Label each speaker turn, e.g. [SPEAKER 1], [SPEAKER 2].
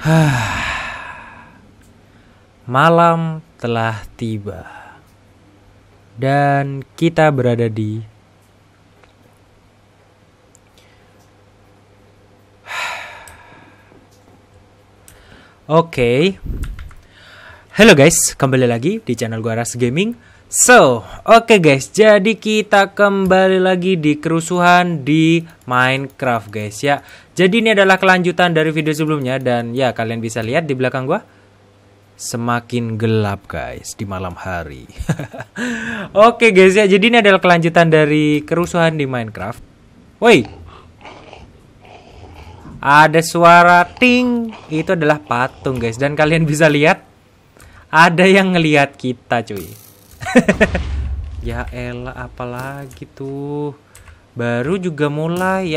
[SPEAKER 1] Malam telah tiba dan kita berada di Oke. Okay. Halo guys, kembali lagi di channel gua Ras Gaming. So, oke okay guys, jadi kita kembali lagi di kerusuhan di Minecraft guys ya. Jadi ini adalah kelanjutan dari video sebelumnya dan ya kalian bisa lihat di belakang gua semakin gelap guys di malam hari. oke okay guys ya, jadi ini adalah kelanjutan dari kerusuhan di Minecraft. Woi. Ada suara ting, itu adalah patung guys dan kalian bisa lihat ada yang ngelihat kita cuy ya elah apalagi
[SPEAKER 2] tuh
[SPEAKER 1] baru juga mulai ya